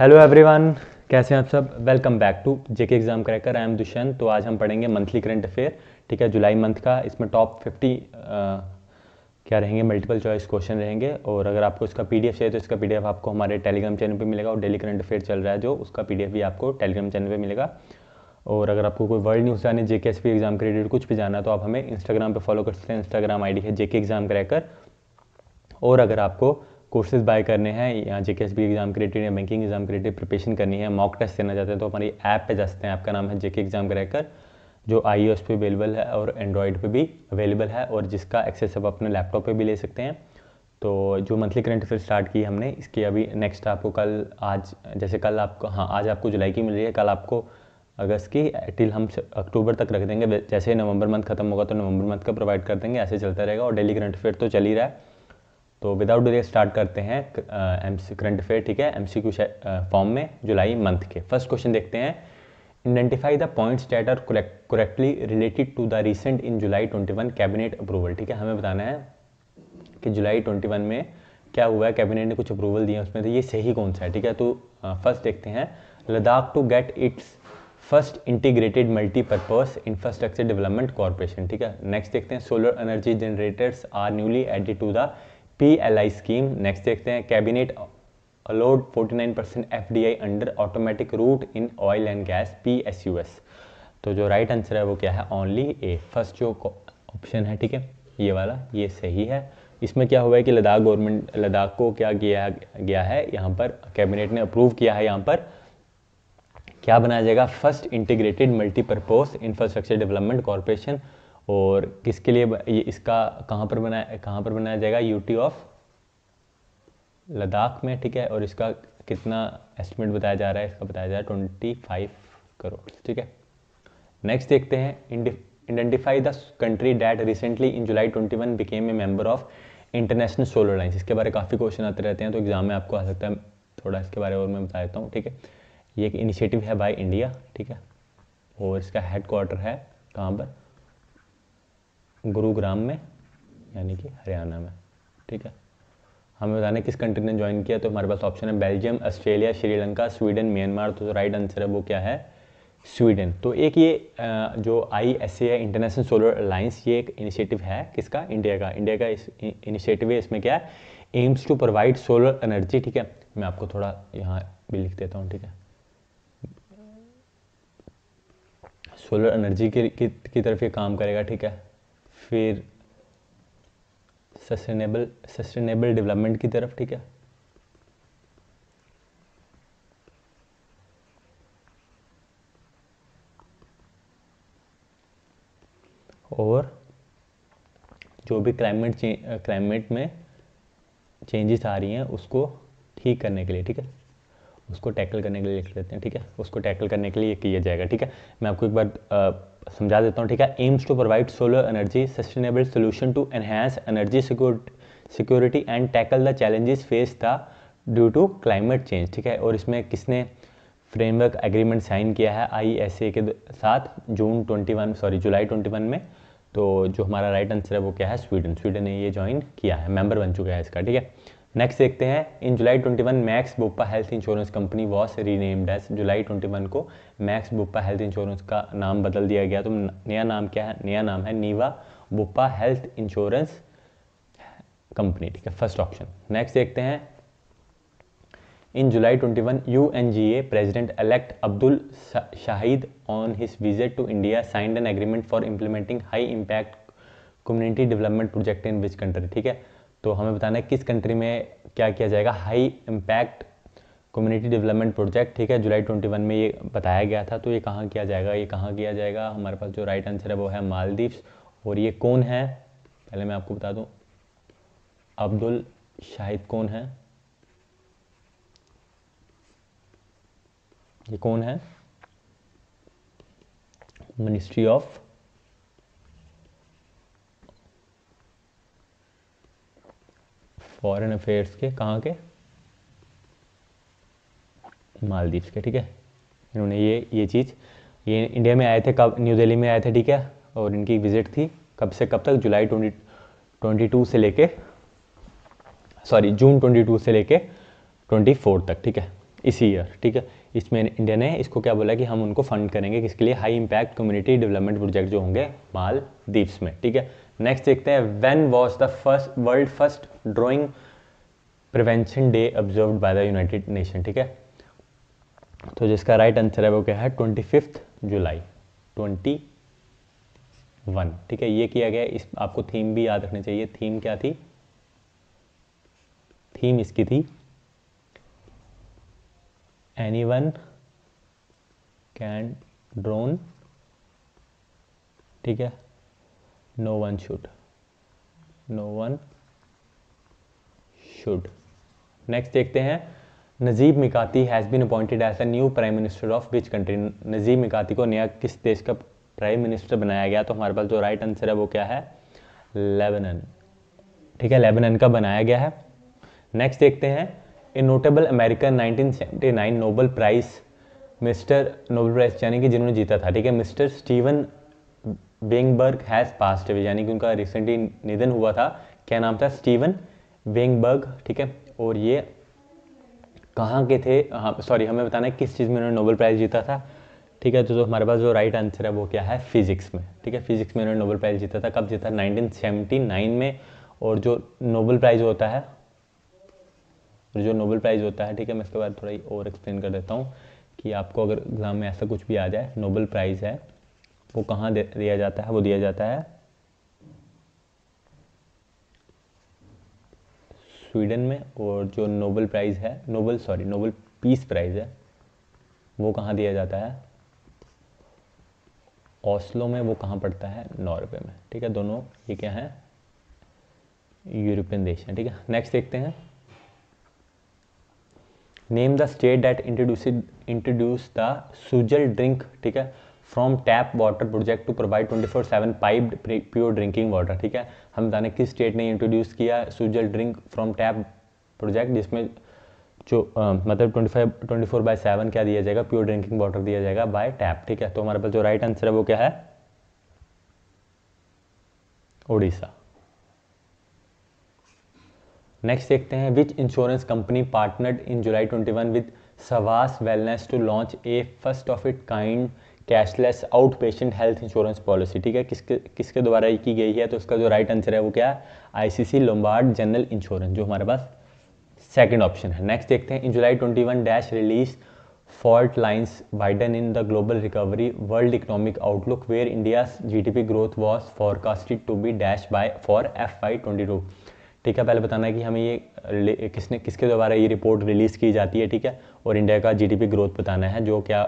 hello everyone कैसे हैं आप सब welcome back to JK exam cracker I am Dushyant तो आज हम पढ़ेंगे मंथली करंट अफेयर ठीक है जुलाई मंथ का इसमें टॉप 50 क्या रहेंगे मल्टीपल चॉइस क्वेश्चन रहेंगे और अगर आपको इसका पीडीएफ चाहिए तो इसका पीडीएफ आपको हमारे टेलीग्राम चैनल पर मिलेगा और डेली करंट अफेयर चल रहा है जो उसका पी भी आपको टेलीग्राम चैनल पर मिलेगा और अगर आपको कोई वर्ल्ड न्यूज़ जाने जे एग्जाम के रिलेटेड कुछ भी जाना तो आप हमें इंस्टाग्राम पर फॉलो कर सकते हैं इंस्टाग्राम आई है जेके एग्जाम क्रैकर और अगर आपको कोर्सेज बाय करने हैं या जे के एस बी एग्ज़ाम के या बैंकिंग एग्जाम के प्रिपेशन करनी है मॉक टेस्ट देना चाहते हैं तो हमारी ऐप पे जा सकते हैं आपका नाम है जे के एग्ज़ाम क्रैकर जो आई पे अवेलेबल है और एंड्रॉयड पे भी अवेलेबल है और जिसका एक्सेस आप अपने लैपटॉप पे भी ले सकते हैं तो जो मंथली करंट अफेयर स्टार्ट की हमने इसकी अभी नेक्स्ट आपको कल आज जैसे कल आपको हाँ आज आपको जुलाई की मिल रही है कल आपको अगस्त की टिल हम अक्टूबर तक रख देंगे जैसे नवंबर मंथ खत्म होगा तो नवंबर मंथ का प्रोवाइड कर देंगे ऐसे चलता रहेगा और डेली करंट अफेयर तो चल ही रहा है तो विदाउट डिले स्टार्ट करते हैं एम सी करंट अफेयर ठीक है एम सी क्यू फॉर्म में जुलाई मंथ के फर्स्ट क्वेश्चन देखते हैं identify the points that are correctly related to the recent in July 21 cabinet approval ठीक है हमें बताना है कि जुलाई 21 में क्या हुआ है कैबिनेट ने कुछ अप्रूवल दिया उसमें तो ये सही कौन सा है ठीक है तो फर्स्ट देखते हैं Ladakh to get its first integrated multipurpose infrastructure development corporation ठीक है नेक्स्ट देखते हैं solar energy generators are newly added to the PLI scheme next देखते हैं cabinet allowed 49% percent F under automatic route in oil and gas PSUs तो जो right right आंसर है वो क्या है ओनली ए फर्स्ट जो ऑप्शन है ठीक है ये वाला ये सही है इसमें क्या हुआ है कि लद्दाख गवर्नमेंट लद्दाख को क्या किया गया है यहाँ पर कैबिनेट ने अप्रूव किया है यहाँ पर क्या बनाया जाएगा first integrated multipurpose infrastructure development corporation और किसके लिए ये इसका कहाँ पर बनाया कहाँ पर बनाया जाएगा यूटी ऑफ लद्दाख में ठीक है और इसका कितना एस्टिमेट बताया जा रहा है इसका बताया जा रहा है ट्वेंटी फाइव करोड़ ठीक है नेक्स्ट देखते हैं identify the country that recently in July twenty one became a member of international solar alliance इसके बारे काफ़ी क्वेश्चन आते रहते हैं तो एग्जाम में आपको आ सकता है थोड़ा इसके बारे में और मैं बता देता हूँ ठीक है ये एक इनिशिएटिव है बाय इंडिया ठीक है और इसका हेड क्वार्टर है कहाँ पर गुरुग्राम में यानी कि हरियाणा में ठीक है हमें बताने किस कंट्री ने ज्वाइन किया तो हमारे पास ऑप्शन है Belgium Australia Sri Lanka Sweden Myanmar तो राइट आंसर है वो क्या है स्वीडन तो एक ये जो आई एस ए है इंटरनेशनल सोलर अलाइंस ये एक इनिशिएटिव है किसका इंडिया का इंडिया का इस इनिशिएटिव है इसमें क्या है aims to provide solar energy ठीक है मैं आपको थोड़ा यहाँ भी लिख देता हूँ ठीक है सोलर एनर्जी की, की, की तरफ ये काम करेगा ठीक है फिर सस्टेनेबल सस्टेनेबल डेवलपमेंट की तरफ ठीक है और जो भी क्लाइमेट क्लाइमेट में चेंजेस आ रही हैं उसको ठीक करने के लिए ठीक है उसको टैकल करने के लिए लिख लेते हैं ठीक है उसको टैकल करने के लिए किया जाएगा ठीक है मैं आपको एक बार समझा देता हूँ ठीक है aims to provide solar energy sustainable solution to enhance energy security and tackle the challenges face the due to climate change ठीक है और इसमें किसने फ्रेमवर्क एग्रीमेंट साइन किया है आई के साथ जून 21 सॉरी जुलाई 21 में तो जो हमारा राइट आंसर है वो क्या है स्वीडन स्वीडन ने ये ज्वाइन किया है मेंबर बन चुका है इसका ठीक है नेक्स्ट देखते हैं in July 21 Max Bupa health insurance company was renamed as July 21 को मैक्स बोपा हेल्थ इंश्योरेंस का नाम बदल दिया गया तो नया नाम क्या है नया नाम है Niva Bupa health insurance company ठीक है फर्स्ट ऑप्शन नेक्स्ट देखते हैं in July 21 one U N G A president elect Abdul Shahid on his visit to India signed an agreement for implementing high impact community development project in which country ठीक है तो हमें बताना है किस कंट्री में क्या किया जाएगा high impact community development project ठीक है जुलाई 21 में ये बताया गया था तो ये कहाँ किया जाएगा ये कहाँ किया जाएगा हमारे पास जो राइट आंसर है वो है मालदीव्स और ये कौन है पहले मैं आपको बता दूँ अब्दुल शाहिद कौन है ये कौन है मिनिस्ट्री ऑफ फॉरेन अफेयर्स के कहाँ के मालदीव्स के ठीक है इन्होंने ये ये चीज़ ये इंडिया में आए थे कब न्यू दिल्ली में आए थे ठीक है और इनकी विज़िट थी कब से कब तक जुलाई ट्वेंटी ट्वेंटी टू से लेके सॉरी जून ट्वेंटी टू से लेके ट्वेंटी फोर तक ठीक है इसी ईयर ठीक है इसमें इंडिया ने इसको क्या बोला कि हम उनको फंड करेंगे किसके लिए high impact community development project जो होंगे मालदीव्स में ठीक है नेक्स्ट देखते हैं when was the first world first drowning prevention day observe by the united nation ठीक है तो जिसका राइट आंसर है वो क्या है twenty fifth July twenty one ठीक है ये किया गया इस आपको थीम भी याद रखनी चाहिए थीम क्या थी थीम इसकी थी एनी वन कैन ड्रोन ठीक है no one should no one should next dekhte hain Najib Mikati has been appointed as a new prime minister of which country Najib Mikati को नया किस देश का प्राइम मिनिस्टर बनाया गया तो हमारे पास जो राइट right आंसर है वो क्या है लेबनन ठीक है लेबनन का बनाया गया है नेक्स्ट देखते हैं a notable American 1979 Nobel prize mister Nobel prize यानी कि जिन्होंने जीता था ठीक है mister Steven Weinberg has passed away यानी कि उनका रिसेंटली निधन हुआ था क्या नाम था स्टीवन वेंगबर्ग ठीक है और ये कहाँ के थे हाँ सॉरी हमें बताना है किस चीज़ में उन्होंने नोबल प्राइज़ जीता था ठीक है तो जो हमारे पास जो राइट आंसर है वो क्या है फिजिक्स में ठीक है फिजिक्स में उन्होंने नोबल प्राइज़ जीता था कब जीता नाइनटीन में और जो नोबल प्राइज़ होता है जो नोबल प्राइज़ होता है ठीक है मैं इसके बाद थोड़ा और एक्सप्लेन कर देता हूँ कि आपको अगर एग्ज़ाम में ऐसा कुछ भी आ जाए नोबल प्राइज़ है वो कहाँ दिया जाता है वो दिया जाता है स्वीडन में और जो नोबल प्राइज़ है Nobel sorry Nobel peace prize है वो कहाँ दिया जाता है ओस्लो में वो कहाँ पड़ता है नॉर्वे में ठीक है दोनों ये क्या है यूरोपियन देश हैं ठीक है नेक्स्ट देखते हैं name the state that introduce introduce the Sujal drink ठीक है from tap water project to provide 24/7 piped pure drinking water ठीक है हम बताने किस स्टेट ने इंट्रोड्यूस किया Sujal drink from tap project जिसमें जो आ, मतलब 25 24 बाई सेवन क्या दिया जाएगा प्योर ड्रिंकिंग वाटर दिया जाएगा बाय टैप ठीक है तो हमारे पास जो राइट right आंसर है वो क्या है ओडिशा नेक्स्ट देखते हैं which insurance company partnered in July 21 with Savas wellness to launch a first of it kind cashless out patient health insurance policy ठीक है किसके किसके द्वारा की गई है तो इसका जो राइट आंसर है वो क्या है आईसीसी लोम्बार्ड जनरल इंश्योरेंस जो हमारे पास सेकंड ऑप्शन है नेक्स्ट देखते हैं in July twenty one dash release fault lines widen in the global recovery world economic outlook where India P growth was forecasted to be dash by for F Y twenty two ठीक है पहले बताना है कि हमें ये किसने किसके द्वारा ये रिपोर्ट रिलीज़ की जाती है ठीक है और इंडिया का जीडीपी ग्रोथ बताना है जो क्या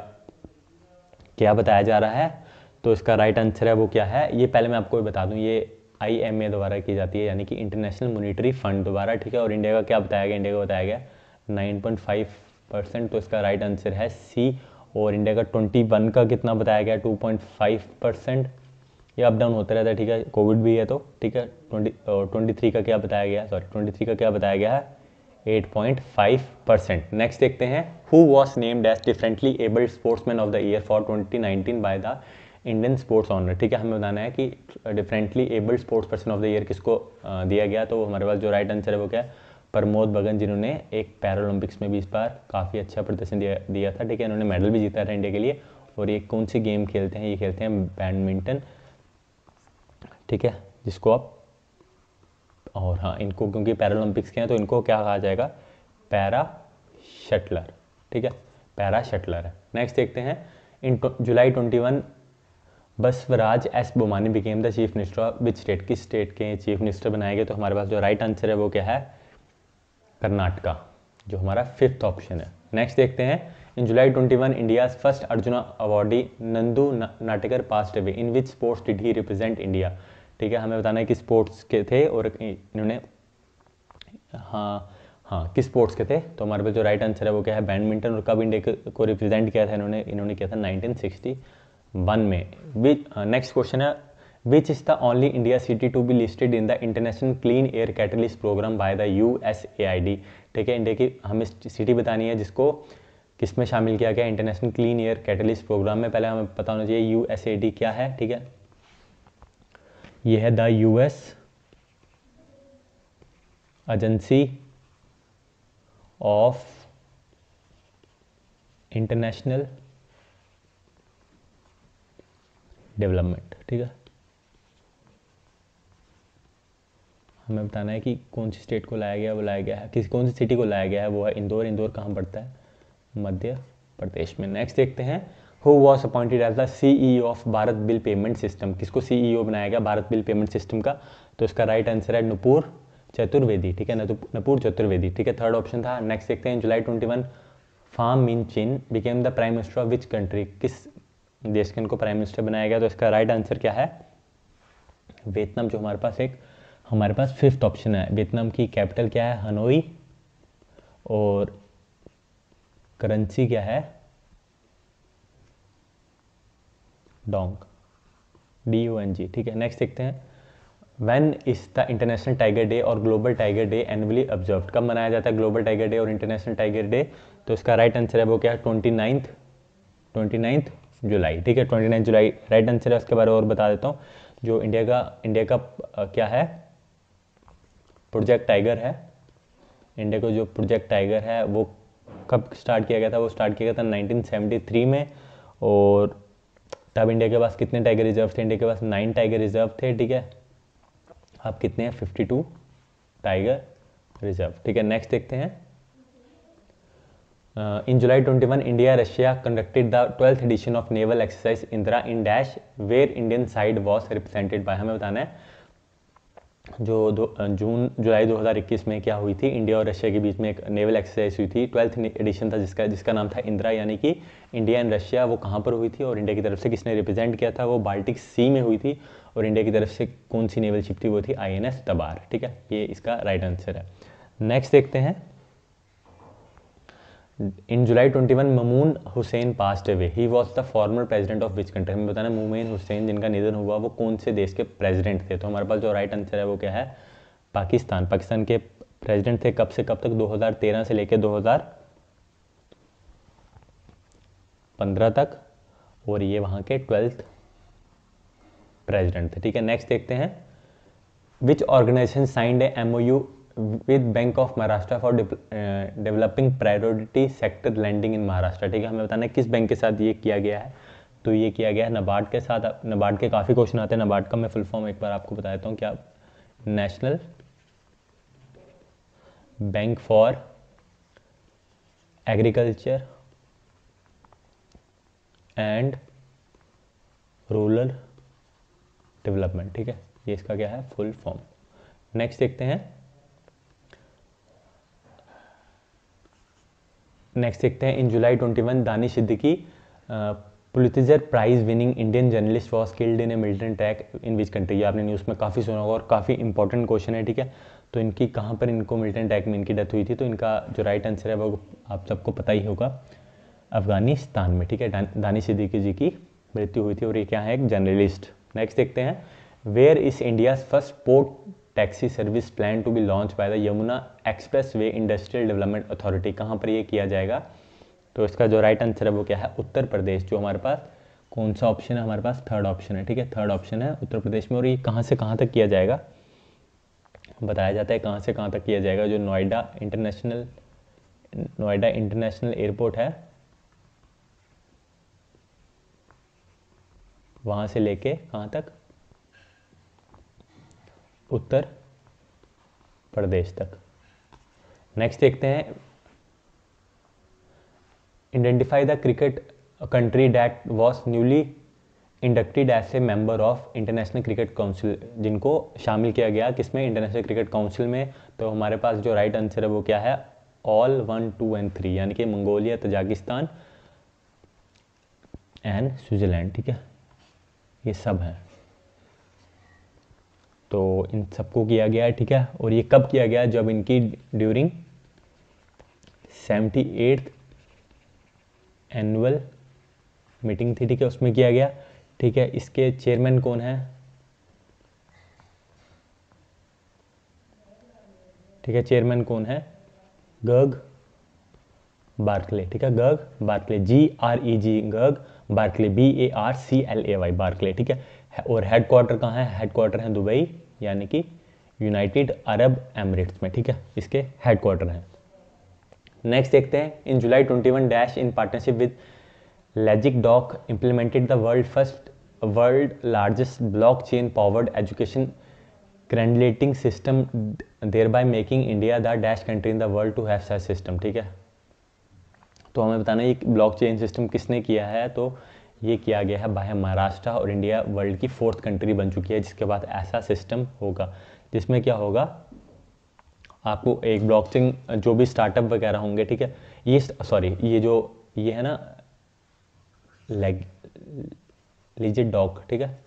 क्या बताया जा रहा है तो इसका राइट आंसर है वो क्या है ये पहले मैं आपको बता दूँ ये आई एम ए द्वारा की जाती है यानी कि इंटरनेशनल मोनिटरी फंड द्वारा ठीक है और इंडिया का क्या बताया गया इंडिया का बताया गया नाइन पॉइंट फाइव परसेंट तो इसका राइट आंसर है सी और इंडिया का ट्वेंटी वन का कितना बताया गया टू पॉइंट फाइव परसेंट ये अप डाउन होता रहता है ठीक है कोविड भी है तो ठीक है ट्वेंटी ट्वेंटी थ्री का क्या बताया गया सॉरी ट्वेंटी थ्री का क्या बताया गया है 8.5 परसेंट नेक्स्ट देखते हैं who was named as differently abled sportsman of the year for 2019 by the Indian sports honour ठीक है हमें बताना है कि differently abled sports person of the year किसको दिया गया तो हमारे पास जो राइट आंसर है वो क्या है प्रमोद बगन जिन्होंने एक पैरोलंपिक्स में भी इस बार काफ़ी अच्छा प्रदर्शन दिया दिया था ठीक है इन्होंने मेडल भी जीता था इंडिया के लिए और ये कौन सी गेम खेलते हैं ये खेलते हैं बैडमिंटन ठीक है जिसको आप और हाँ इनको क्योंकि पैरालंपिक्स के हैं तो इनको क्या कहा जाएगा पैरा शटलर ठीक है पैरा शटलर है नेक्स्ट देखते हैं in July 21 one Basavaraj S Bommai became the chief minister of which state किस स्टेट के चीफ मिनिस्टर बनाए गए तो हमारे पास जो राइट right आंसर है वो क्या है कर्नाटका जो हमारा फिफ्थ ऑप्शन है नेक्स्ट देखते हैं in July 21 one India first Arjuna awardee Nandu Natekar passed away in which sports did he represent India ठीक है हमें बताना है कि स्पोर्ट्स के थे और इन्होंने हाँ हाँ किस स्पोर्ट्स के थे तो हमारे पास जो राइट आंसर है वो क्या है बैडमिंटन और कब इंडिया को रिप्रेजेंट किया था इन्होंने इन्होंने किया था 1961 में विच नेक्स्ट क्वेश्चन है which is the only India city to be listed in the international clean air catalyst program by the U S A I D ठीक है इंडिया की हमें सिटी बतानी है जिसको किस में शामिल किया गया international clean air catalyst program में पहले हमें पता होना चाहिए यू एस ए डी क्या है ठीक है ये है the US agency of international development ठीक है हमें बताना है कि कौन सी स्टेट को लाया गया वो लाया गया है किस कौन सी सिटी को लाया गया है वो है इंदौर इंदौर कहाँ पड़ता है मध्य प्रदेश में नेक्स्ट देखते हैं who was appointed as the E of Bharat bill payment system किसको सी ई ओ बनाया गया भारत बिल पेमेंट सिस्टम का तो इसका राइट आंसर है नुपुर चतुर्वेदी ठीक है नपुर चतुर्वेदी तो ठीक है थर्ड ऑप्शन था नेक्स्ट देखते हैं जुलाई twenty one Pham Minh Chinh became the prime minister of which country किस देश के इनको प्राइम मिनिस्टर बनाया गया तो इसका राइट आंसर क्या है वियतनाम जो हमारे पास एक हमारे पास फिफ्थ ऑप्शन है वियतनाम की कैपिटल क्या है हनोई और करेंसी क्या है dong D U N G ठीक है नेक्स्ट देखते हैं when is the international tiger day और global tiger day annually observe कब मनाया जाता है ग्लोबल टाइगर डे और इंटरनेशनल टाइगर डे तो इसका राइट आंसर है वो क्या है twenty ninth twenty ninth July ठीक है twenty ninth July right answer है उसके बारे में और बता देता हूँ जो इंडिया का इंडिया का आ, क्या है प्रोजेक्ट टाइगर है इंडिया का जो प्रोजेक्ट टाइगर है वो कब स्टार्ट किया गया था वो स्टार्ट किया गया था नाइनटीन सेवेंटी थ्री में और तब इंडिया के पास कितने टाइगर रिजर्व थे इंडिया के पास नाइन टाइगर रिजर्व थे ठीक है अब कितने हैं फिफ्टी टू टाइगर रिजर्व ठीक है नेक्स्ट देखते हैं in July twenty one India Russia conducted the twelfth edition of naval exercise Indira in dash where Indian side was represented by हमें बताना है जो दो जून जुलाई 2021 में क्या हुई थी इंडिया और रशिया के बीच में एक नेवल एक्सरसाइज हुई थी ट्वेल्थ एडिशन था जिसका जिसका नाम था इंदिरा यानी कि इंडिया एंड रशिया वो कहाँ पर हुई थी और इंडिया की तरफ से किसने रिप्रेजेंट किया था वो बाल्टिक सी में हुई थी और इंडिया की तरफ से कौन सी नेवल शिप थी वो थी आई एन एस तबार ठीक है ये इसका राइट आंसर है नेक्स्ट देखते हैं in July 21 one Mamnoon Hussain passed away he was the former president of which country हमें बताना मुमेन हुसैन जिनका निधन हुआ वो कौन से देश के प्रेजिडेंट थे तो हमारे पास जो राइट right आंसर है वो क्या है पाकिस्तान पाकिस्तान के प्रेजिडेंट थे कब से कब तक 2013 से लेकर 2015 तक और ये वहाँ के ट्वेल्थ प्रेजिडेंट थे ठीक है नेक्स्ट देखते हैं which organization signed a M O U with bank of Maharashtra for developing priority sector lending in Maharashtra ठीक है हमें बताना है किस बैंक के साथ ये किया गया है तो ये किया गया है नबार्ड के साथ नबार्ड के काफ़ी क्वेश्चन आते हैं नबार्ड का मैं फुल फॉर्म एक बार आपको बता देता हूँ क्या national bank for agriculture and rural development ठीक है ये इसका क्या है फुल फॉर्म नेक्स्ट देखते हैं नेक्स्ट देखते हैं in July 21 Danish Siddiqui Pulitzer prize winning Indian journalist was killed in a militant attack in which country आपने न्यूज़ में काफ़ी सुना होगा और काफ़ी इंपॉर्टेंट क्वेश्चन है ठीक है तो इनकी कहाँ पर इनको मिल्टन टैक में इनकी डेथ हुई थी तो इनका जो राइट आंसर है वो आप सबको पता ही होगा अफगानिस्तान में ठीक है दानी सिद्दीकी जी की मृत्यु हुई थी और ये क्या है एक जर्नलिस्ट नेक्स्ट देखते हैं where is India's first pod taxi service plan to be launch by the Yamuna expressway industrial development authority कहाँ पर ये किया जाएगा तो इसका जो राइट आंसर है वो क्या है उत्तर प्रदेश जो हमारे पास कौन सा ऑप्शन है हमारे पास थर्ड ऑप्शन है ठीक है थर्ड ऑप्शन है उत्तर प्रदेश में और ये कहाँ से कहाँ तक किया जाएगा बताया जाता है कहाँ से कहाँ तक किया जाएगा जो Noida international Noida international airport है वहाँ से लेके कहाँ तक उत्तर प्रदेश तक नेक्स्ट देखते हैं identify the cricket country that was newly inducted as a member of international cricket council जिनको शामिल किया गया किसमें इंटरनेशनल क्रिकेट काउंसिल में तो हमारे पास जो राइट आंसर है वो क्या है all one two and three यानी कि मंगोलिया तजाकिस्तान एंड स्विट्ज़रलैंड ठीक है ये सब हैं तो इन सबको किया गया है ठीक है और ये कब किया गया जब इनकी during seventy eight annual meeting थी ठीक है उसमें किया गया ठीक है इसके चेयरमैन कौन है ठीक है चेयरमैन कौन है गग बार्कले ठीक है गग Berkeley ji R E ji गग Berkeley B A R C L A Y Berkeley ठीक है और हेड क्वार्टर कहाँ है हेड क्वार्टर है दुबई यानी कि यूनाइटेड अरब एमरेट्स में ठीक है इसके हेड क्वार्टर हैं नेक्स्ट देखते हैं in July 21 dash in partnership with LegitDoc implemented the world first world largest blockchain powered education credentialing system thereby making India the dash country in the world to have such system ठीक है तो हमें बताना ये block chain system किसने किया है तो ये किया गया है बाहर महाराष्ट्र और इंडिया वर्ल्ड की फोर्थ कंट्री बन चुकी है जिसके बाद ऐसा सिस्टम होगा जिसमें क्या होगा आपको एक ब्लॉकचेन जो भी स्टार्टअप वगैरह होंगे ठीक है ये सॉरी ये जो ये है ना लेग लीजिए डॉग ठीक है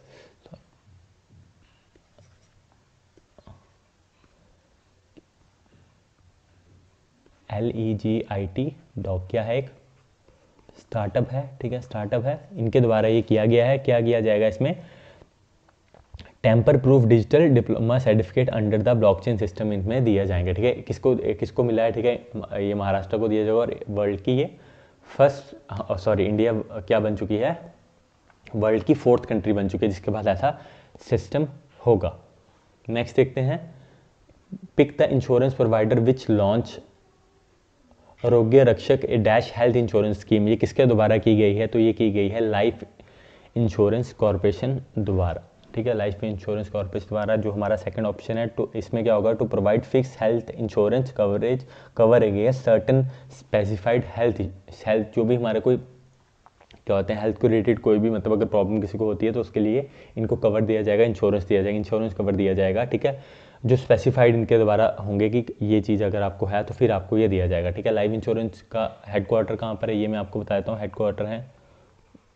L E G I T Doc क्या है एक स्टार्टअप है ठीक है स्टार्टअप है इनके द्वारा ये किया गया है क्या किया जाएगा इसमें tamper proof digital diploma certificate under the blockchain system इनमें दिया जाएंगे ठीक है किसको किसको मिला है ठीक है ये महाराष्ट्र को दिया जाएगा और वर्ल्ड की ये फर्स्ट सॉरी इंडिया क्या बन चुकी है वर्ल्ड की फोर्थ कंट्री बन चुकी है जिसके बाद ऐसा सिस्टम होगा नेक्स्ट देखते हैं pick the insurance provider which launch Arogya Rakshak dash health insurance scheme ये किसके द्वारा की गई है तो ये की गई है लाइफ इंश्योरेंस कॉरपोरेशन द्वारा ठीक है लाइफ इंश्योरेंस कॉरपोरेशन द्वारा जो हमारा सेकंड ऑप्शन है तो इसमें क्या होगा to provide fix health insurance coverage cover है सर्टन स्पेसिफाइड हेल्थ हेल्थ जो भी हमारे कोई क्या होते हैं हेल्थ को रिलेटेड कोई भी मतलब अगर प्रॉब्लम किसी को होती है तो उसके लिए इनको कवर दिया जाएगा इंश्योरेंस दिया जाएगा इंश्योरेंस कवर दिया जाएगा ठीक है जो स्पेसिफाइड इनके द्वारा होंगे कि ये चीज़ अगर आपको है तो फिर आपको ये दिया जाएगा ठीक है लाइफ इंश्योरेंस का क्वार्टर कहाँ पर है ये मैं आपको बता देता हूँ क्वार्टर है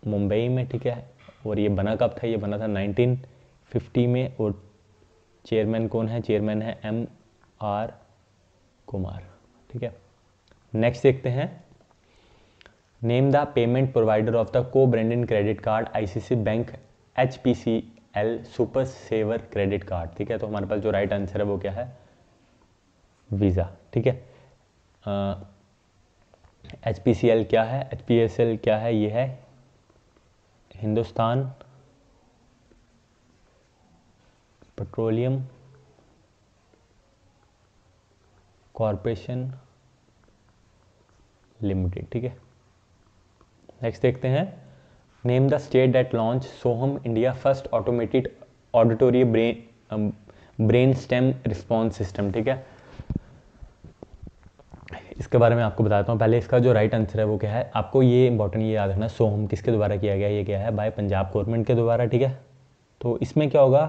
मुंबई में ठीक है और ये बना कब था ये बना था 1950 में और चेयरमैन कौन है चेयरमैन है एम आर कुमार ठीक है नेक्स्ट देखते हैं name the payment provider of the co branded credit card ICICI bank H P C L super saver credit card ठीक है तो हमारे पास जो राइट आंसर है वो क्या है वीज़ा ठीक है एच पी सी एल क्या है एच पी एस एल क्या है ये है हिंदुस्तान पेट्रोलियम कॉरपोरेशन लिमिटेड ठीक है नेक्स्ट देखते हैं name the state that launch Sohum India first automated auditory brain stem response system ठीक है इसके बारे में आपको बताता हूँ पहले इसका जो राइट आंसर है वो क्या है आपको ये इंपॉर्टेंट ये याद रखना सोहम किसके द्वारा किया गया ये क्या है बाय पंजाब गवर्नमेंट के द्वारा ठीक है तो इसमें क्या होगा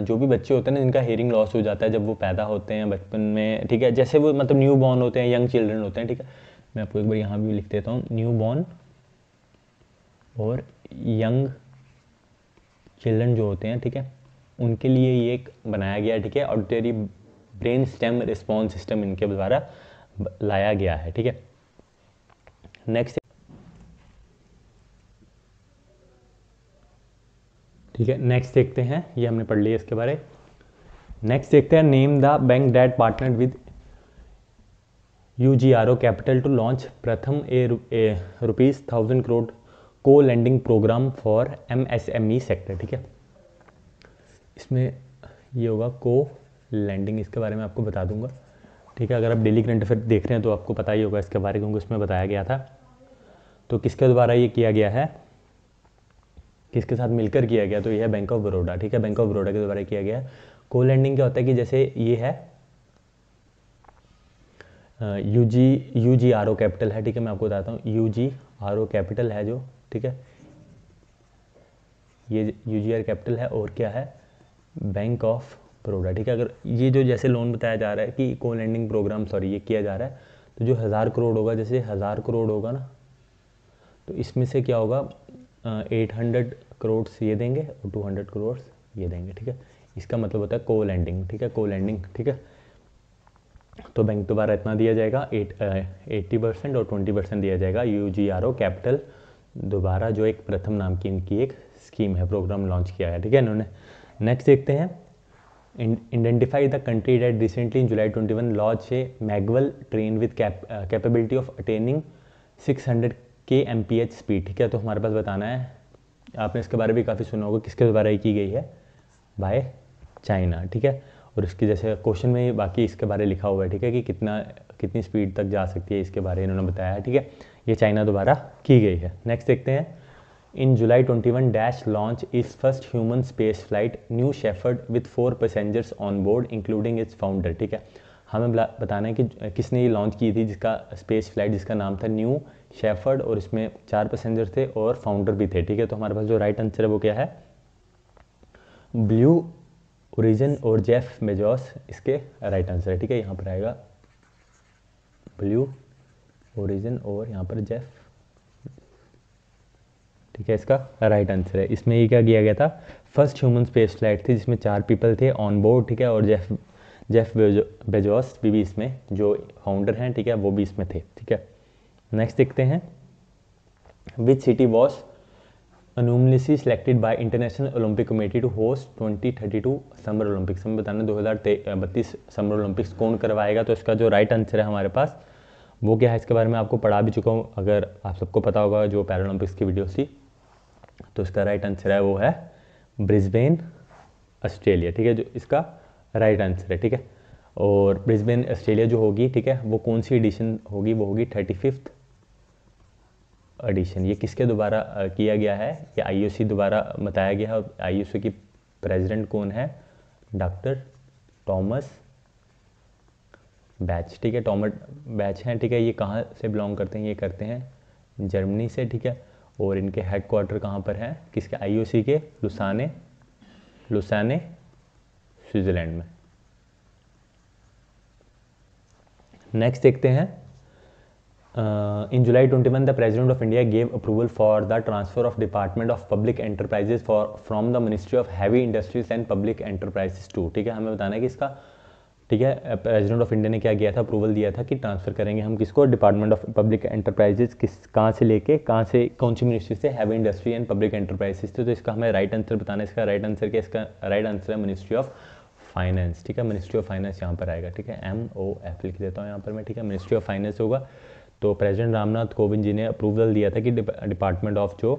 जो भी बच्चे होते हैं ना जिनका हेयरिंग लॉस हो जाता है जब वो पैदा होते हैं बचपन में ठीक है जैसे वो मतलब न्यू बॉर्न होते हैं यंग चिल्ड्रन होते हैं ठीक है मैं आपको एक बार यहाँ भी लिख देता हूँ न्यू बॉर्न और यंग चिल्ड्रन जो होते हैं ठीक है उनके लिए ये एक बनाया गया है ठीक है और तेरी ब्रेन स्टेम रिस्पॉन्स सिस्टम इनके द्वारा लाया गया है ठीक है नेक्स्ट ठीक है नेक्स्ट देखते हैं ये हमने पढ़ लिया इसके बारे नेक्स्ट देखते हैं name the bank that partner with U G R O capital to launch Pratham a, a rupees thousand crore co lending program for M S M E sector ठीक है इसमें ये होगा को लैंडिंग इसके बारे में आपको बता दूंगा ठीक है अगर आप डेली करंट अफेयर देख रहे हैं तो आपको पता ही होगा इसके बारे में इसमें बताया गया था तो किसके द्वारा ये किया गया है किसके साथ मिलकर किया गया तो यह है बैंक ऑफ बड़ौदा ठीक है बैंक ऑफ बड़ौदा के द्वारा किया गया को लैंडिंग क्या होता है कि जैसे ये है U G U G R O capital है ठीक है मैं आपको बताता हूँ U G R O capital है जो ठीक है ये यू कैपिटल है और क्या है बैंक ऑफ बड़ौदा ठीक है अगर ये जो जैसे लोन बताया जा रहा है कि को लैंडिंग प्रोग्राम सॉरी ये किया जा रहा है तो जो हज़ार करोड़ होगा जैसे हज़ार करोड़ होगा ना तो इसमें से क्या होगा एट हंड्रेड करोड़ ये देंगे और टू हंड्रेड करोड़ ये देंगे ठीक है इसका मतलब होता है को लैंडिंग ठीक है को लैंडिंग ठीक है तो बैंक दोबारा इतना दिया जाएगा एट एट्टी परसेंट और ट्वेंटी परसेंट दिया जाएगा U G R O capital दोबारा जो एक प्रथम नाम की इनकी एक स्कीम है प्रोग्राम लॉन्च किया है ठीक है इन्होंने नेक्स्ट देखते हैं identify the country that recently in July 21 one launch magwell maglev train with capability of attaining attaining hundred K M P H speed ठीक है तो हमारे पास बताना है आपने इसके बारे में काफ़ी सुना होगा किसके द्वारा की गई है बाय चाइना ठीक है और इसकी जैसे क्वेश्चन में ही बाकी इसके बारे लिखा हुआ है ठीक है कि कितना कितनी स्पीड तक जा सकती है इसके बारे इन्होंने बताया है ठीक है ये चाइना द्वारा की गई है नेक्स्ट देखते हैं in July 21 dash launch is first human space flight New Shepard with four passengers on board including its founder ठीक है हमें बताना है कि किसने ये लॉन्च की थी जिसका स्पेस फ्लाइट जिसका नाम था न्यू शेफर्ड और इसमें चार पैसेंजर थे और फाउंडर भी थे ठीक है तो हमारे पास जो राइट आंसर है वो क्या है ब्लू ओरिजिन और जेफ मेजॉस इसके राइट आंसर है ठीक है यहाँ पर आएगा ब्लू ओरिजिन और यहाँ पर जेफ ठीक है इसका राइट आंसर है इसमें ये क्या किया गया था फर्स्ट ह्यूमन स्पेस फ्लाइट थी जिसमें चार पीपल थे ऑन बोर्ड ठीक है और जेफ जेफ बेजोस भी, भी इसमें जो फाउंडर हैं ठीक है वो भी इसमें थे ठीक है नेक्स्ट देखते हैं विच सिटी वॉज अनूमलिसी selected by International Olympic Committee to host 2032 summer Olympics हमें बताना दो हज़ार बत्तीस समर ओलंपिक्स कौन करवाएगा तो इसका जो राइट आंसर है हमारे पास वो क्या है इसके बारे में आपको पढ़ा भी चुका हूँ अगर आप सबको पता होगा जो पैरालंपिक्स की वीडियो थी तो इसका राइट आंसर है वो है ब्रिस्बेन ऑस्ट्रेलिया ठीक है जो इसका राइट आंसर है ठीक है और ब्रिस्बेन ऑस्ट्रेलिया जो होगी ठीक है वो कौन सी एडिशन होगी वो होगी थर्टी फिफ्थ एडिशन ये किसके द्वारा किया गया है ये आईओसी द्वारा बताया गया है और आईओसी की प्रेसिडेंट कौन है डॉक्टर टॉमस बैच ठीक है टॉमस बैच हैं ठीक है ये कहाँ से बिलोंग करते हैं ये करते हैं जर्मनी से ठीक है और इनके हेड क्वार्टर कहाँ पर है किसके आईओसी के लुसाने लुसाने स्विट्ज़रलैंड में नेक्स्ट देखते हैं Uh, in July 21, the President of India gave approval for the transfer of Department of Public Enterprises for from the Ministry of Heavy Industries and Public Enterprises to ठीक है हमें बताना है कि इसका ठीक है प्रेसिडेंट ऑफ इंडिया ने क्या किया था अप्रूवल दिया था कि ट्रांसफ़र करेंगे हम किसको डिपार्टमेंट ऑफ पब्लिक एंटरप्राइजेज किस कहाँ से लेके कहाँ से कौन सी मिनिस्ट्री से heavy industry and public enterprises थे तो इसका हमें राइट आंसर बताना है इसका राइट आंसर क्या इसका राइट आंसर है मिनिस्ट्री ऑफ फाइनेंस ठीक है मिनिस्ट्री ऑफ फाइनेंस यहाँ पर आएगा ठीक है एम ओ एफ लिख देता हूँ यहाँ पर मैं ठीक है मिनिस्ट्री ऑफ फाइनेंस होगा तो प्रेसिडेंट रामनाथ कोविंद जी ने अप्रूवल दिया था कि डिपार्टमेंट ऑफ जो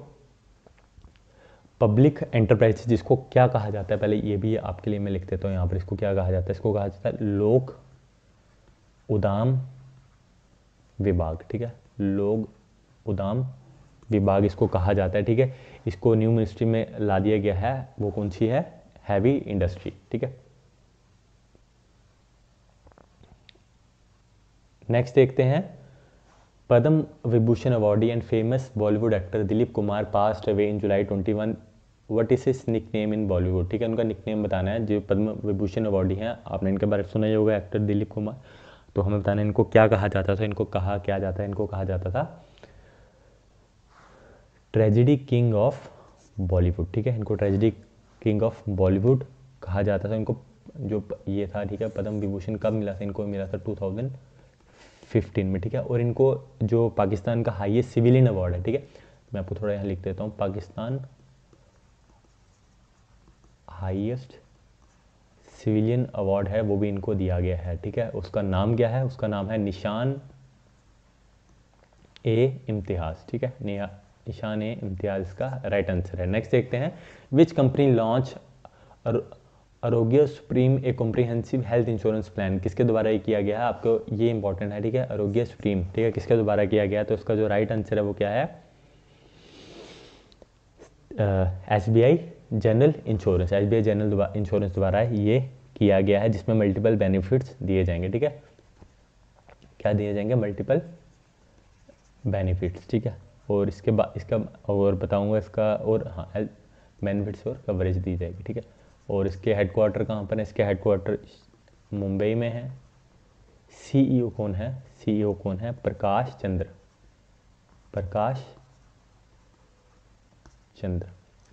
पब्लिक एंटरप्राइज जिसको क्या कहा जाता है पहले ये भी आपके लिए मैं लिख देता हूँ यहाँ पर इसको क्या कहा जाता है इसको कहा जाता है लोक उदाम विभाग ठीक है लोग उदाम विभाग इसको कहा जाता है ठीक है इसको न्यू मिनिस्ट्री में ला दिया गया है वो कौन सी है हैवी इंडस्ट्री ठीक है नेक्स्ट देखते हैं Padma Vibhushan awardee and famous Bollywood actor Dilip Kumar passed away in July one what is his nickname in Bollywood ठीक है उनका निक नेम बताना है जो पद्म विभूषण अवार्डी हैं आपने इनके बारे में सुना ही होगा एक्टर दिलीप कुमार तो हमें बताना है इनको क्या कहा जाता था इनको कहा क्या जाता है इनको कहा जाता था ट्रेजिडी किंग ऑफ बॉलीवुड ठीक है इनको ट्रेजिडी किंग ऑफ बॉलीवुड कहा जाता था इनको जो ये था ठीक है पद्म विभूषण कब मिला था इनको मिला था टू थाउजेंड फिफ्टीन में ठीक है और इनको जो पाकिस्तान का हाईएस्ट सिविलियन अवार्ड है ठीक है मैं आपको थोड़ा यहाँ लिख देता हूँ पाकिस्तान हाईएस्ट सिविलियन अवार्ड है वो भी इनको दिया गया है ठीक है उसका नाम क्या है उसका नाम है निशान ए इम्तिहास ठीक है निशान ए इम्तिहाज इसका राइट आंसर है नेक्स्ट देखते हैं which company launch Arogya Supreme एक कॉम्प्रीहेंसिव हेल्थ इंश्योरेंस प्लान किसके द्वारा ये किया गया है आपको ये इंपॉर्टेंट है ठीक है आरोग्य सुप्रीम ठीक है किसके द्वारा किया गया तो उसका जो राइट आंसर है वो क्या है S B I general insurance S B I general insurance द्वारा ये किया गया है जिसमें मल्टीपल बेनिफिट्स दिए जाएंगे ठीक है क्या दिए जाएंगे मल्टीपल बेनिफिट्स ठीक है और इसके बाद इसका और बताऊंगा इसका और हाँ बेनिफिट्स और कवरेज दी जाएगी ठीक है और इसके हेडक्वार्टर कहाँ पर है इसके हेडक्वार्टर मुंबई में है सीईओ e कौन है सीईओ e कौन है प्रकाश चंद्र प्रकाश चंद्र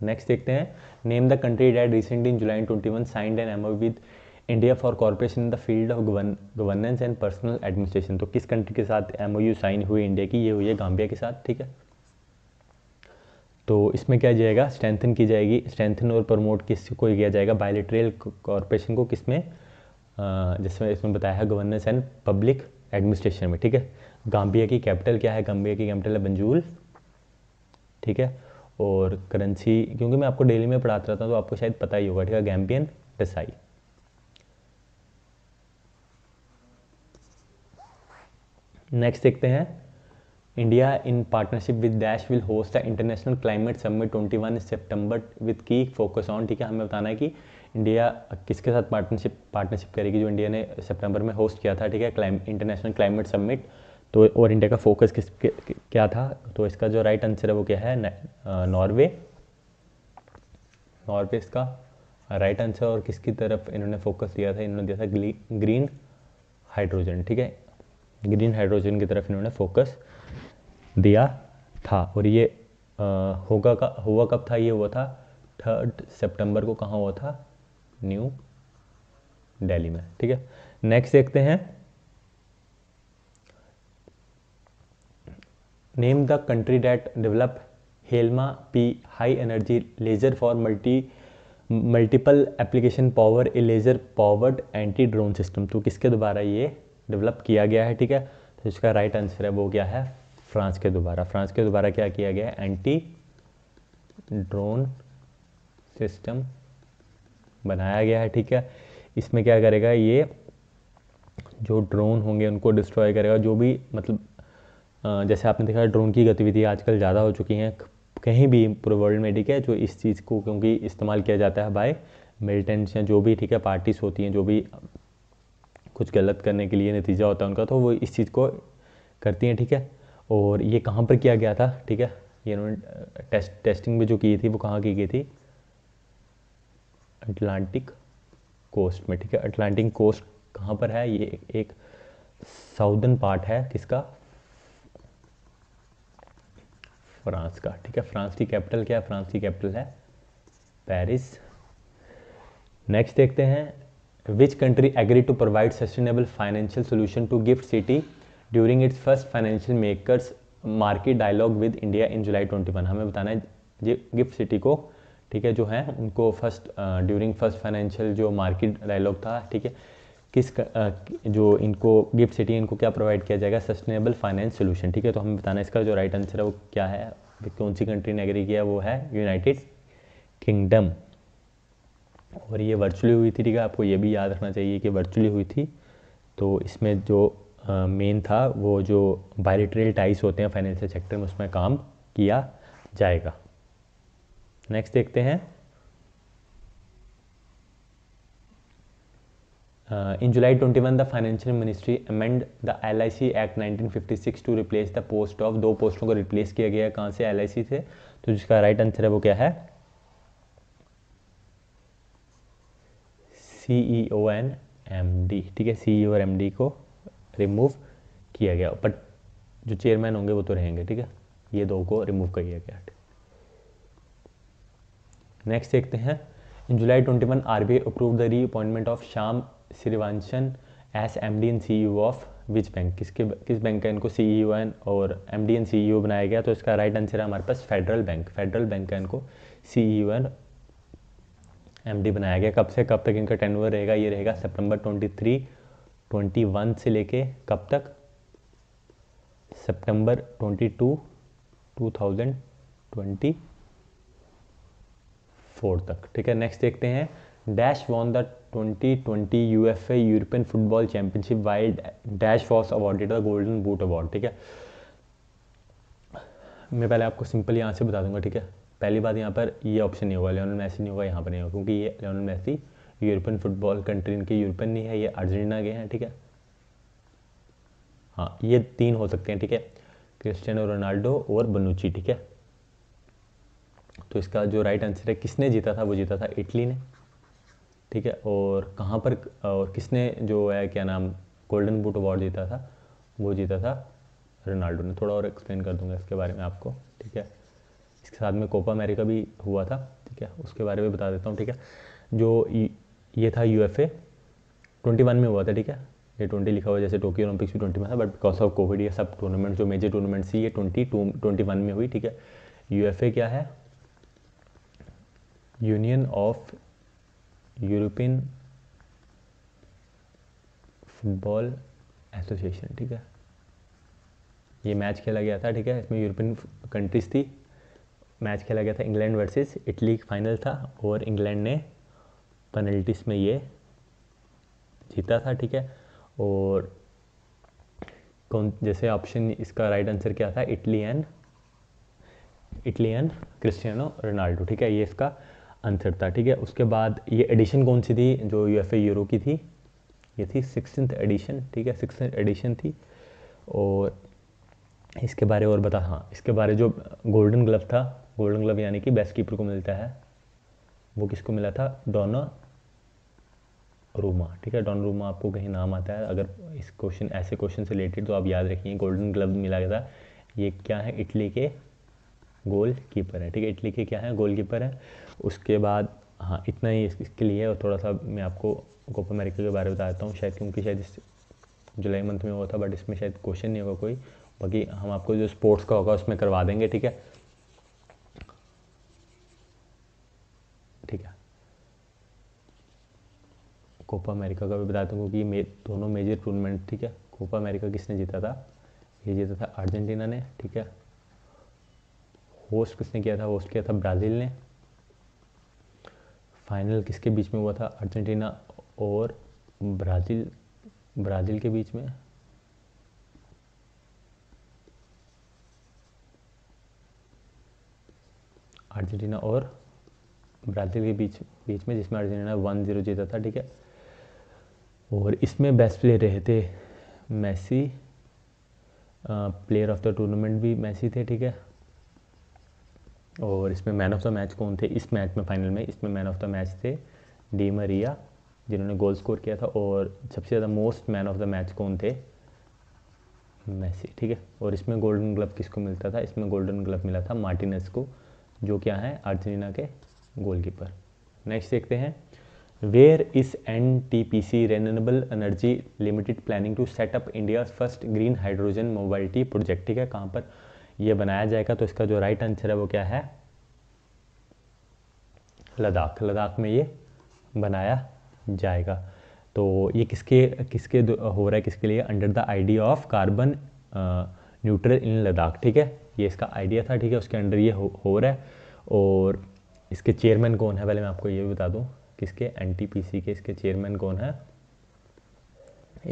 नेक्स्ट देखते हैं name the country that recently in July twenty one signed an MoU with India for corporation in the field of governance and personnel administration तो किस कंट्री के साथ एमओयू साइन हुई इंडिया की ये हुई है गांबिया के साथ ठीक है तो इसमें क्या जाएगा स्ट्रेंथन की जाएगी स्ट्रेंथन और प्रमोट किस को किया जाएगा बायोलिट्रियल कॉरपोरेशन को किस में जैसे इसमें बताया है गवर्नेंस एंड पब्लिक एडमिनिस्ट्रेशन में ठीक है गांबिया की कैपिटल क्या है गांबिया की कैपिटल है बंजूल ठीक है और करेंसी क्योंकि मैं आपको डेली में पढ़ाता रहता हूँ तो आपको शायद पता ही होगा ठीक है गैम्बियन डसाई नेक्स्ट देखते हैं India, in partnership with Dash, will host the International Climate Summit 21 September with key focus on ठीक है हमें बताना है कि इंडिया किसके साथ पार्टनरशिप पार्टनरशिप करेगी जो इंडिया ने सितंबर में होस्ट किया था ठीक है क्लाइम इंटरनेशनल क्लाइमेट समिट तो और इंडिया का फोकस किस क्या था तो इसका जो राइट आंसर है वो क्या है नॉर्वे नॉर्वे इसका राइट आंसर और किसकी तरफ इन्होंने फोकस दिया था इन्होंने दिया था ग्रीन हाइड्रोजन ठीक है ग्रीन हाइड्रोजन की तरफ इन्होंने फोकस दिया था और ये होगा का हुआ कब था ये हुआ था थर्ड सितंबर को कहाँ हुआ था न्यू दिल्ली में ठीक है नेक्स्ट देखते हैं name the country that develop HELMA P high energy laser for multi multiple application power a laser powered anti drone system तो किसके द्वारा ये डेवलप किया गया है ठीक है तो इसका राइट आंसर है वो क्या है फ्रांस के दोबारा फ्रांस के दोबारा क्या किया गया एंटी ड्रोन सिस्टम बनाया गया है ठीक है इसमें क्या करेगा ये जो ड्रोन होंगे उनको डिस्ट्रॉय करेगा जो भी मतलब जैसे आपने देखा ड्रोन की गतिविधि आजकल ज़्यादा हो चुकी हैं कहीं भी पूरे वर्ल्ड में ठीक है जो इस चीज़ को क्योंकि इस्तेमाल किया जाता है बाय मिलिटेंट्स या जो भी ठीक है पार्टीज होती हैं जो भी कुछ गलत करने के लिए नतीजा होता है उनका तो वो इस चीज़ को करती हैं ठीक है और ये कहाँ पर किया गया था ठीक है ये इन्होंने टेस्ट टेस्टिंग भी जो की थी वो कहाँ की गई थी अटलांटिक कोस्ट में ठीक है अटलांटिक कोस्ट कहाँ पर है ये एक साउदर्न पार्ट है किसका फ्रांस का ठीक है फ्रांस की कैपिटल क्या है फ्रांस की कैपिटल है पेरिस नेक्स्ट देखते हैं which country agree to provide sustainable financial solution to GIFT City during its first financial makers market dialogue with India in July twenty one हमें बताना है गिफ्ट सिटी को ठीक है जो है उनको फर्स्ट ड्यूरिंग फर्स्ट फाइनेंशियल जो मार्केट डायलॉग था ठीक है किस आ, जो इनको गिफ्ट सिटी इनको क्या प्रोवाइड किया जाएगा सस्टेनेबल फाइनेंस सोल्यूशन ठीक है तो हमें बताना है इसका जो राइट आंसर है वो क्या है कौन सी कंट्री ने एग्री किया वो है यूनाइटेड किंगडम और ये वर्चुअली हुई थी ठीक है आपको ये भी याद रखना चाहिए कि वर्चुअली हुई थी तो इसमें जो मेन था वो जो बायोलिट्रियल टाइस होते हैं फाइनेंशियल सेक्टर में उसमें काम किया जाएगा नेक्स्ट देखते हैं the financial ministry 21, the L I C act nineteen fifty 1956 to replace the post of दो पोस्टों को रिप्लेस किया गया कहाँ से एल से तो जिसका राइट right आंसर है वो क्या है C E O and M D ठीक है सी ई e और एम डी को रिमूव किया गया बट जो चेयरमैन होंगे वो तो रहेंगे ठीक है ये दो को रिमूव कर दिया गया नेक्स्ट देखते हैं in July 21 one R B approve the reappointment of Shyam Srinivasan as M D and CEO of which bank किसके किस बैंक का इनको सी ई ओ एन और M D and C E O बनाया गया तो इसका राइट आंसर है हमारे पास फेडरल बैंक फेडरल बैंक का इनको C E O and M D बनाया गया कब से कब तक इनका टेनवर रहेगा ये रहेगा सितंबर ट्वेंटी थ्री ट्वेंटी वन से लेके कब तक सितंबर twenty two two thousand twenty four तक ठीक है नेक्स्ट देखते हैं dash won the twenty twenty U F A European Football Championship while dash was awarded the golden boot award ठीक है मैं पहले आपको सिंपल यहाँ से बता दूंगा ठीक है पहली बात यहाँ पर ये यह ऑप्शन नहीं होगा लेनल मैसी नहीं होगा यहाँ पर नहीं होगा क्योंकि ये Lionel Messi European football country इनके यूरोपियन नहीं है ये अर्जेंटीना के हैं ठीक है हाँ ये तीन हो सकते हैं ठीक है क्रिस्टियानो रोनाल्डो और बनुची ठीक है तो इसका जो राइट आंसर है किसने जीता था वो जीता था इटली ने ठीक है और कहाँ पर और किसने जो है क्या नाम गोल्डन बूट अवार्ड जीता था वो जीता था रोनाल्डो ने थोड़ा और एक्सप्लेन कर दूंगा इसके बारे में आपको ठीक है इसके साथ में कोपा अमेरिका भी हुआ था ठीक है उसके बारे में बता देता हूँ ठीक है जो ये था U F A twenty one में हुआ था ठीक है ये ट्वेंटी लिखा हुआ जैसे टोक्यो ओलंपिक्स भी ट्वेंटी में था बट बिकॉज ऑफ कोविड ये सब टूर्नामेंट जो मेजर टूर्नामेंट्स थी ये ट्वेंटी टू ट्वेंटी वन में हुई ठीक है यू एफ ए क्या है union of European football association ठीक है ये मैच खेला गया था ठीक है इसमें यूरोपियन कंट्रीज थी मैच खेला गया था इंग्लैंड वर्सेस इटली फाइनल था और इंग्लैंड ने पेनल्टीज़ में ये जीता था ठीक है और कौन जैसे ऑप्शन इसका राइट आंसर क्या था Italy and Italy and Cristiano Ronaldo ठीक है ये इसका आंसर था ठीक है उसके बाद ये एडिशन कौन सी थी जो यू एफ यूरो की थी ये थी सिक्सटीन एडिशन ठीक है सिक्सटीन एडिशन थी और इसके बारे और बता हाँ इसके बारे जो गोल्डन ग्लव था गोल्डन ग्लव यानी कि बेस्ट कीपर को मिलता है वो किसको मिला था डोना रूमा ठीक है डॉन रूमा आपको कहीं नाम आता है अगर इस क्वेश्चन ऐसे क्वेश्चन से रिलेटेड तो आप याद रखिए गोल्डन ग्लव मिला गया था ये क्या है इटली के गोल कीपर है ठीक है इटली के क्या है गोल कीपर है उसके बाद हाँ इतना ही इसके लिए और थोड़ा सा मैं आपको कोपा अमेरिका के बारे में बताता हूँ शायद क्योंकि शायद इस जुलाई मंथ में हुआ था बट इसमें शायद क्वेश्चन नहीं होगा कोई बाकी हम आपको जो स्पोर्ट्स का होगा उसमें करवा देंगे ठीक है कोपा अमेरिका का भी बता दूँ क्योंकि मे दोनों मेजर टूर्नामेंट ठीक है कोपा अमेरिका किसने जीता था ये जीता था अर्जेंटीना ने ठीक है होस्ट किसने किया था होस्ट किया था ब्राज़ील ने फाइनल किसके बीच में हुआ था अर्जेंटीना और ब्राज़ील ब्राज़ील के बीच में अर्जेंटीना और ब्राज़ील के बीच बीच में जिसमें अर्जेंटीना वन जीरो जीता था ठीक है और इसमें बेस्ट प्लेयर रहे थे Messi player of the tournament भी मैसी थे ठीक है और इसमें मैन ऑफ द मैच कौन थे इस मैच में फाइनल में इसमें मैन ऑफ द मैच थे डी मरिया जिन्होंने गोल स्कोर किया था और सबसे ज़्यादा most man of the match कौन थे मैसी ठीक है और इसमें गोल्डन ग्लब किसको मिलता था इसमें गोल्डन ग्लब मिला था मार्टिनस को जो क्या है अर्जेंटीना के गोलकीपर नेक्स्ट देखते हैं Where is NTPC Renewable Energy Limited planning to set up India's first green hydrogen mobility project ठीक है कहाँ पर यह बनाया जाएगा तो इसका जो राइट आंसर है वो क्या है लद्दाख लद्दाख में ये बनाया जाएगा तो ये किसके किसके हो रहा है किसके लिए under the idea of carbon neutral in Ladakh ठीक है ये इसका आइडिया था ठीक है उसके अंडर ये हो, हो रहा है और इसके चेयरमैन कौन है पहले मैं आपको ये बता दूँ किसके एन के इसके चेयरमैन कौन है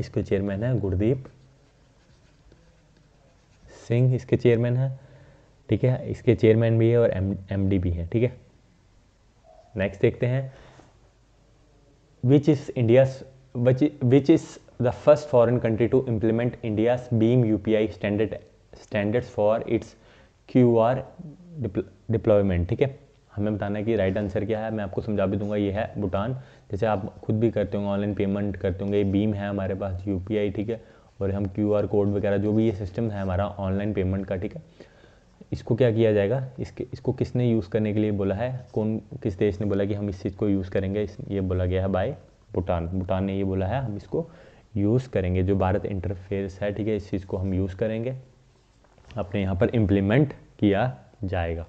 इसके चेयरमैन है गुरदीप सिंह इसके चेयरमैन है ठीक है इसके चेयरमैन भी है और एम एम भी है ठीक है नेक्स्ट देखते हैं which is India which is the first foreign country to implement India BHIM U P I standard standard for its Q R deployment ठीक है हमें बताना है कि राइट आंसर क्या है मैं आपको समझा भी दूंगा ये है भूटान जैसे आप खुद भी करते होंगे ऑनलाइन पेमेंट करते होंगे ये बीम है हमारे पास यू ठीक है और हम क्यू कोड वगैरह जो भी ये सिस्टम है हमारा ऑनलाइन पेमेंट का ठीक है इसको क्या किया जाएगा इसके इसको किसने यूज़ करने के लिए बोला है कौन किस देश ने बोला कि हम इस चीज़ को यूज़ करेंगे इस ये बोला गया है बाय भूटान भूटान ने ये बोला है हम इसको यूज़ करेंगे जो भारत इंटरफेस है ठीक है इस चीज़ को हम यूज़ करेंगे अपने यहाँ पर इम्प्लीमेंट किया जाएगा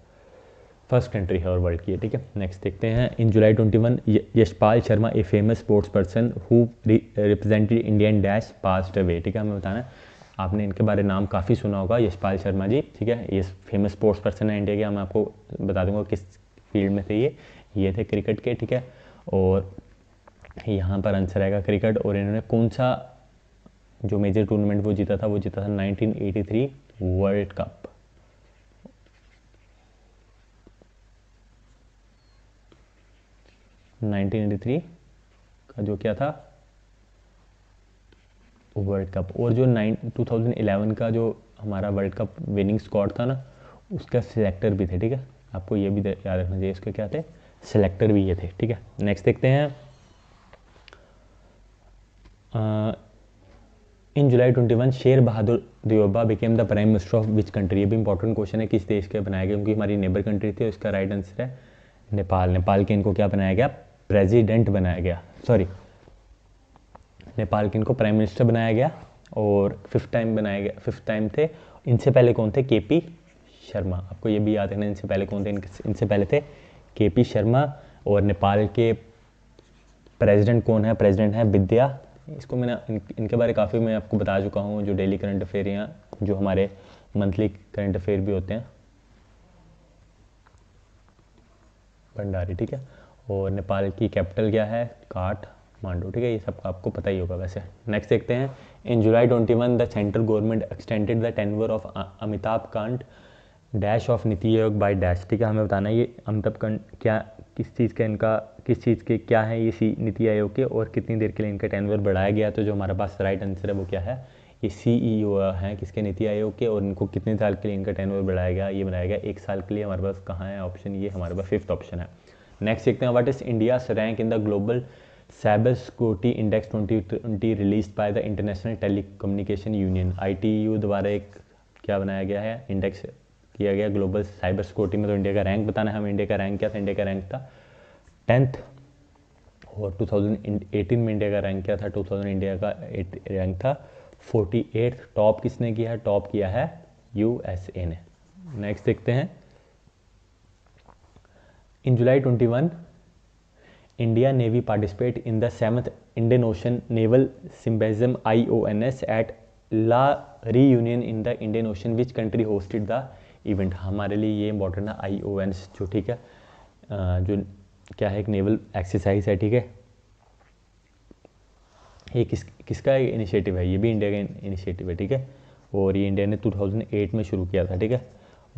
फर्स्ट कंट्री है और वर्ल्ड की है ठीक है नेक्स्ट देखते हैं in July 21 Yashpal Sharma a famous sports person who represented Indian dash passed away ठीक है हमें बताना आपने इनके बारे नाम काफ़ी सुना होगा यशपाल शर्मा जी ठीक है ये फेमस स्पोर्ट्स पर्सन है इंडिया के हम आपको बता दूंगा किस फील्ड में थे ये ये थे क्रिकेट के ठीक है और यहाँ पर आंसर आएगा क्रिकेट और इन्होंने कौन सा जो मेजर टूर्नामेंट वो जीता था वो जीता था 1983 वर्ल्ड कप 1983 का जो क्या था वर्ल्ड कप और जो नाइन 2011 का जो हमारा वर्ल्ड कप विनिंग स्कॉड था ना उसका सिलेक्टर भी थे ठीक है आपको ये भी याद रखना चाहिए इसके क्या थे सिलेक्टर भी ये थे ठीक है नेक्स्ट देखते हैं in July twenty one Sher Bahadur Deuba became the prime minister of which country ये भी इंपॉर्टेंट क्वेश्चन है किस देश के बनाया गया क्योंकि हमारी नेबर कंट्री थी इसका राइट आंसर है नेपाल नेपाल के इनको क्या बनाया गया प्रेसिडेंट बनाया गया सॉरी नेपाल के इनको प्राइम मिनिस्टर बनाया गया और फिफ्थ टाइम बनाया गया फिफ्थ टाइम थे इनसे पहले कौन थे केपी शर्मा आपको ये भी याद रखना इनसे पहले कौन थे इनसे पहले थे केपी शर्मा और नेपाल के प्रेसिडेंट कौन है प्रेसिडेंट है विद्या इसको मैंने इन, इनके बारे काफ़ी मैं आपको बता चुका हूँ जो डेली करंट अफेयर या जो हमारे मंथली करंट अफेयर भी होते हैं भंडारी ठीक है और नेपाल की कैपिटल क्या है काठ मांडू ठीक है ये का आपको पता ही होगा वैसे नेक्स्ट देखते हैं in July twenty one the central government extended the tenure of Amitabh Kant dash of NITI Aayog by dash ठीक है हमें बताना है ये अमिताभ कांट क्या किस चीज़ का इनका किस चीज़ के क्या है ये सी नीति आयोग के और कितनी देर के लिए इनका टेनवर बढ़ाया गया तो जो हमारे पास राइट आंसर है वो क्या है ये सी ई ओ हैं किसके नीति आयोग के और इनको कितने साल के लिए इनका टेनवर बढ़ाया गया ये बनाया गया एक साल के लिए हमारे पास कहाँ है ऑप्शन ये हमारे पास फिफ्थ ऑप्शन है नेक्स्ट देखते हैं what is India rank in the global cyber security index 2020 release by the International Telecommunication Union U द्वारा एक क्या बनाया गया है इंडेक्स किया गया ग्लोबल साइबर सिक्योरिटी में तो इंडिया का रैंक बताना है हमें इंडिया का रैंक क्या था इंडिया का रैंक था टेंथ और 2018 में इंडिया का रैंक क्या था 2000 इंडिया का रैंक था 48 टॉप किसने किया है टॉप किया है यूएसए ने नेक्स्ट देखते हैं in July 21, the seventh participate in naval 7th I O N S at La Reunion in the Indian Ocean which country hosted the event हमारे लिए ये इंपॉर्टेंट है आई ओ एन जो ठीक है जो क्या है एक नेवल एक्सरसाइज है ठीक है ये किस किसका इनिशिएटिव है ये भी इंडिया का इनिशिएटिव है ठीक है और ये इंडिया ने 2008 में शुरू किया था ठीक है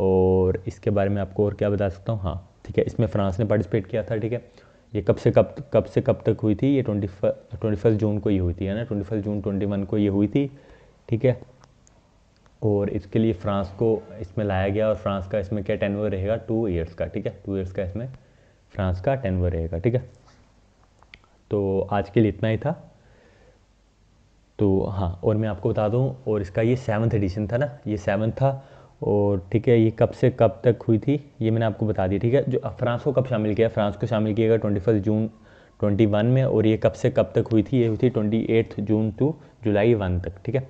और इसके बारे में आपको और क्या बता सकता हूँ हाँ ठीक है इसमें फ्रांस ने पार्टिसिपेट किया था ठीक है ये कब से कब कब से कब तक हुई थी ये ट्वेंटी ट्वेंटी फर्स्ट जून को ये हुई थी है ना twenty first June twenty one को ये हुई थी ठीक है और इसके लिए फ्रांस को इसमें लाया गया और फ्रांस का इसमें क्या टेनवर रहेगा टू ईयर्स का ठीक है टू ईयर्स का इसमें फ्रांस का टेनवर रहेगा ठीक है तो आज के लिए इतना ही था तो हाँ और मैं आपको बता दूँ और इसका ये सेवन्थ एडिशन था ना ये सेवन्थ था और ठीक है ये कब से कब तक हुई थी ये मैंने आपको बता दी ठीक है जो फ्रांस को कब शामिल किया फ्रांस को शामिल किया गया twenty first June twenty one में और ये कब से कब तक हुई थी ये हुई थी twenty eight June to July one तक ठीक है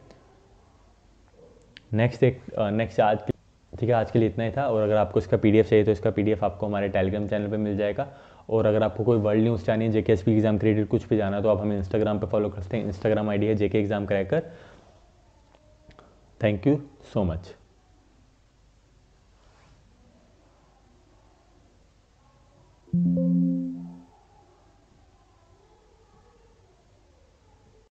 नेक्स्ट एक नेक्स्ट आज के ठीक है आज के लिए इतना ही था और अगर आपको इसका पीडीएफ चाहिए तो इसका पीडीएफ आपको हमारे टेलीग्राम चैनल पर मिल जाएगा और अगर आपको कोई वर्ल्ड न्यूज़ चाहिए JK S P exam created कुछ भी जाना तो आप हमें इंस्टाग्राम पर फॉलो कर सकते हैं इंस्टाग्राम आईडी है JK exam cracker thank you so much うん